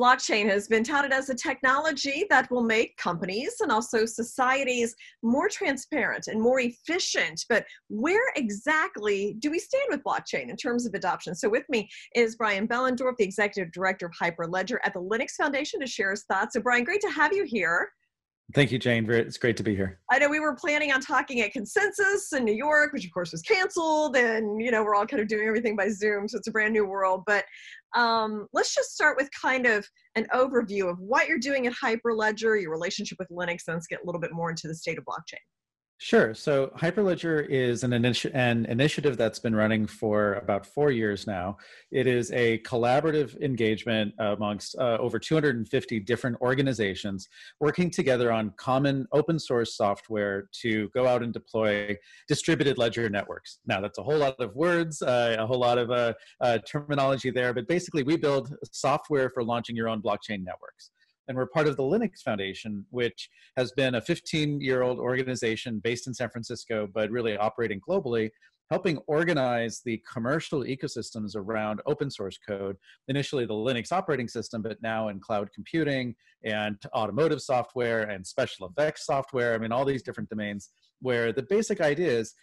Blockchain has been touted as a technology that will make companies and also societies more transparent and more efficient. But where exactly do we stand with blockchain in terms of adoption? So, with me is Brian Bellendorf, the executive director of Hyperledger at the Linux Foundation, to share his thoughts. So, Brian, great to have you here. Thank you, Jane. It's great to be here. I know we were planning on talking at Consensus in New York, which of course was canceled, and you know we're all kind of doing everything by Zoom, so it's a brand new world. But um, let's just start with kind of an overview of what you're doing at Hyperledger, your relationship with Linux, and let's get a little bit more into the state of blockchain. Sure. So Hyperledger is an, initi- an initiative that's been running for about four years now. It is a collaborative engagement amongst uh, over 250 different organizations working together on common open source software to go out and deploy distributed ledger networks. Now, that's a whole lot of words, uh, a whole lot of uh, uh terminology there, but basically, we build software for launching your own blockchain networks and we're part of the Linux Foundation, which has been a 15 year old organization based in San Francisco, but really operating globally, helping organize the commercial ecosystems around open source code, initially the Linux operating system, but now in cloud computing and automotive software and special effects software. I mean, all these different domains where the basic idea is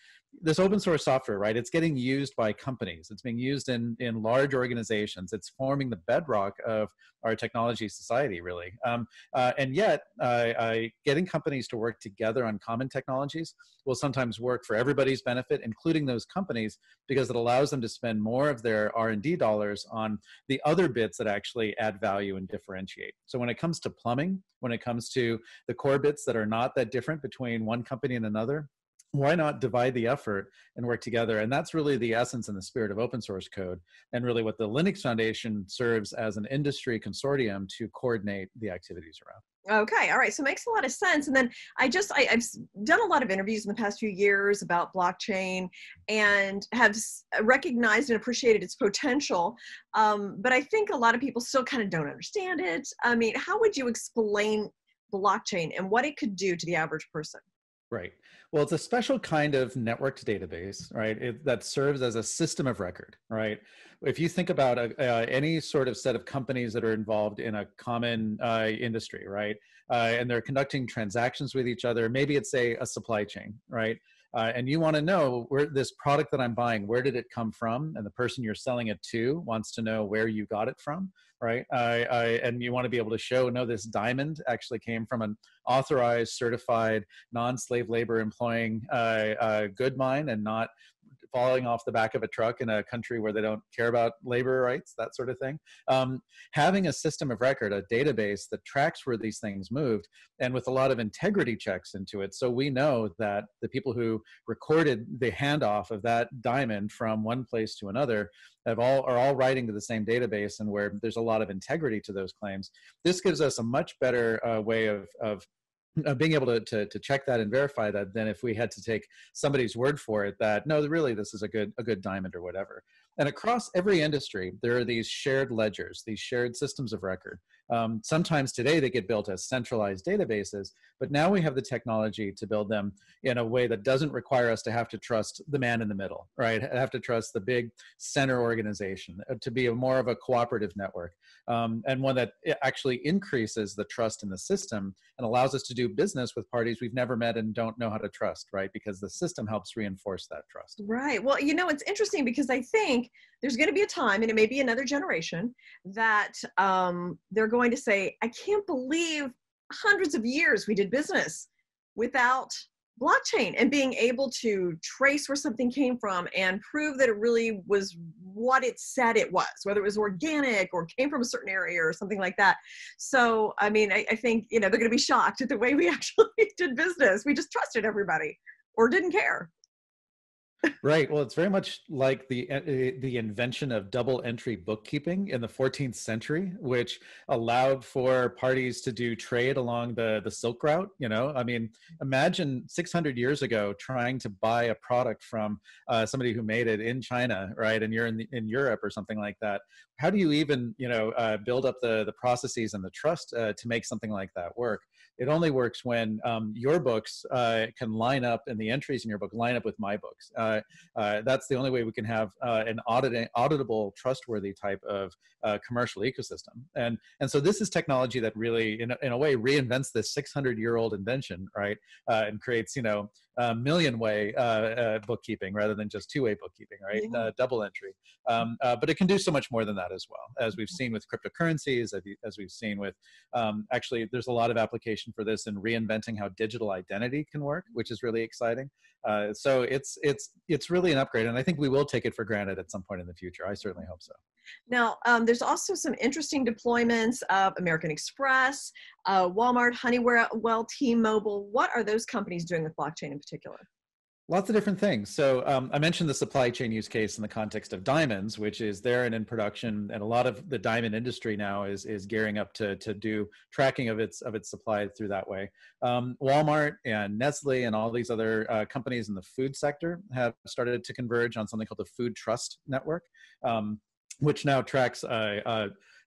this open source software, right? It's getting used by companies. It's being used in in large organizations. It's forming the bedrock of our technology society, really. Um, uh, and yet, uh, I, getting companies to work together on common technologies will sometimes work for everybody's benefit, including those companies, because it allows them to spend more of their R and D dollars on the other bits that actually add value and differentiate. So when it comes to plumbing, when it comes to the core bits that are not that different between one company and another, why not divide the effort and work together? And that's really the essence and the spirit of open source code, and really what the Linux Foundation serves as an industry consortium to coordinate the activities around. Okay, all right, so it makes a lot of sense. And then I just, I, have done a lot of interviews in the past few years about blockchain and have recognized and appreciated its potential. Um, but I think a lot of people still kind of don't understand it. I mean, how would you explain blockchain and what it could do to the average person? Right. Well, it's a special kind of networked database, right? It, that serves as a system of record, right? If you think about a, uh, uh, any sort of set of companies that are involved in a common uh, industry, right? Uh, and they're conducting transactions with each other, maybe it's a, a supply chain, right? uh, and you want to know where this product that I'm buying, where did it come from? And the person you're selling it to wants to know where you got it from, right? I, I, and you want to be able to show, no, this diamond actually came from an authorized, certified, non-slave labor employing uh, uh, good mine and not falling off the back of a truck in a country where they don't care about labor rights, that sort of thing. Um, having a system of record, a database that tracks where these things moved, and with a lot of integrity checks into it, so we know that the people who recorded the handoff of that diamond from one place to another have all are all writing to the same database, and where there's a lot of integrity to those claims. This gives us a much better uh, way of of uh, being able to, to, to check that and verify that than if we had to take somebody's word for it that no really this is a good a good diamond or whatever and across every industry, there are these shared ledgers, these shared systems of record. Um, sometimes today they get built as centralized databases, but now we have the technology to build them in a way that doesn't require us to have to trust the man in the middle, right? Have to trust the big center organization uh, to be a more of a cooperative network um, and one that actually increases the trust in the system and allows us to do business with parties we've never met and don't know how to trust, right? Because the system helps reinforce that trust. Right. Well, you know, it's interesting because I think there's going to be a time, and it may be another generation, that um, they're going to say, I can't believe hundreds of years we did business without blockchain and being able to trace where something came from and prove that it really was what it said it was, whether it was organic or came from a certain area or something like that. So, I mean, I, I think, you know, they're going to be shocked at the way we actually did business. We just trusted everybody or didn't care right. Well, it's very much like the uh, uh, the invention of double entry bookkeeping in the 14th century, which allowed for parties to do trade along the the Silk Route. You know, I mean, imagine 600 years ago trying to buy a product from uh, somebody who made it in China, right? And you're in the, in Europe or something like that. How do you even you know uh, build up the the processes and the trust uh, to make something like that work? it only works when um, your books uh, can line up and the entries in your book line up with my books. Uh, uh, that's the only way we can have uh, an audit- auditable, trustworthy type of uh, commercial ecosystem. And and so this is technology that really, in a, in a way, reinvents this 600-year-old invention, right? Uh, and creates you know a million-way bookkeeping rather than just two-way bookkeeping, right? double entry. Um, but it can do so much more than that as well, as we've seen with cryptocurrencies, as we've seen with um, actually, there's a lot of applications inspiration for this in reinventing how digital identity can work, which is really exciting. Uh, so it's it's it's really an upgrade, and I think we will take it for granted at some point in the future. I certainly hope so. Now, um, there's also some interesting deployments of American Express, uh, Walmart, Honeywell, T-Mobile. What are those companies doing with blockchain in particular? Lots of different things. So um, I mentioned the supply chain use case in the context of diamonds, which is there and in production, and a lot of the diamond industry now is is gearing up to to do tracking of its of its supply through that way. Um, Walmart and Nestle and all these other uh, companies in the food sector have started to converge on something called the Food Trust Network, um, which now tracks.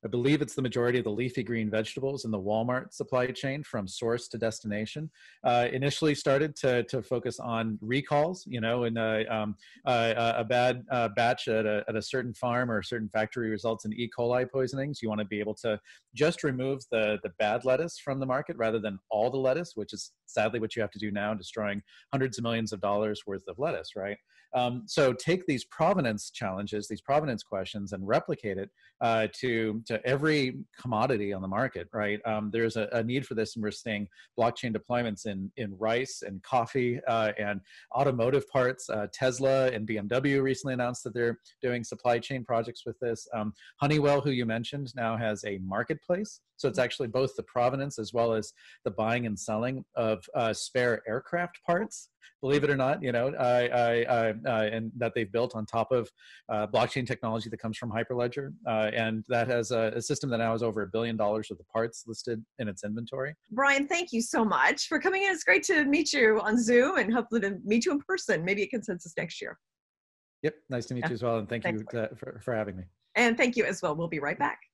I believe it's the majority of the leafy green vegetables in the Walmart supply chain from source to destination. Uh, initially started to, to focus on recalls, you know, and a, uh, um, uh, uh, a bad uh, batch at a, at a certain farm or a certain factory results in E. coli poisonings. You want to be able to just remove the, the bad lettuce from the market rather than all the lettuce, which is sadly what you have to do now, destroying hundreds of millions of dollars worth of lettuce, right? Um, so take these provenance challenges, these provenance questions, and replicate it uh, to to every commodity on the market, right? Um, there's a, a, need for this, and we're seeing blockchain deployments in in rice and coffee uh, and automotive parts. Uh, Tesla and BMW recently announced that they're doing supply chain projects with this. Um, Honeywell, who you mentioned, now has a marketplace, so it's actually both the provenance as well as the buying and selling of uh, spare aircraft parts. Believe it or not, you know, I, I, I, uh, and that they've built on top of uh, blockchain technology that comes from Hyperledger, uh, and that has a a, system that now has over a billion dollars worth of parts listed in its inventory. Brian, thank you so much for coming in. It's great to meet you on Zoom and hopefully to meet you in person, maybe at Consensus next year. Yep, nice to meet yeah. you as well. And thank Thanks you for, for having me. And thank you as well. We'll be right back.